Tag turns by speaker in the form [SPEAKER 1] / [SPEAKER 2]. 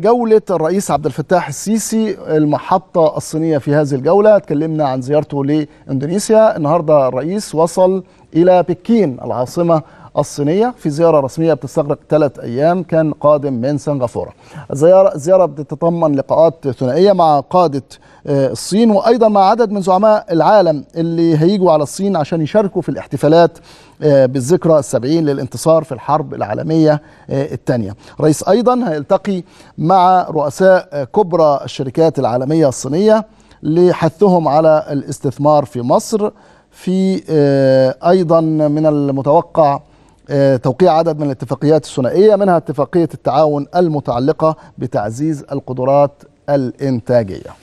[SPEAKER 1] جولة الرئيس عبد الفتاح السيسي المحطة الصينية في هذه الجولة تكلمنا عن زيارته لإندونيسيا النهاردة الرئيس وصل إلى بكين العاصمة الصينية في زيارة رسمية بتستغرق ثلاث أيام كان قادم من سنغافورة الزيارة الزيارة بتتضمن لقاءات ثنائية مع قادة آه، الصين وأيضا مع عدد من زعماء العالم اللي هيجوا على الصين عشان يشاركوا في الاحتفالات آه، بالذكرى السبعين للانتصار في الحرب العالمية آه، الثانية رئيس أيضا هيلتقي مع رؤساء كبرى الشركات العالمية الصينية لحثهم على الاستثمار في مصر في ايضا من المتوقع آه، توقيع عدد من الاتفاقيات الثنائية منها اتفاقية التعاون المتعلقة بتعزيز القدرات الإنتاجية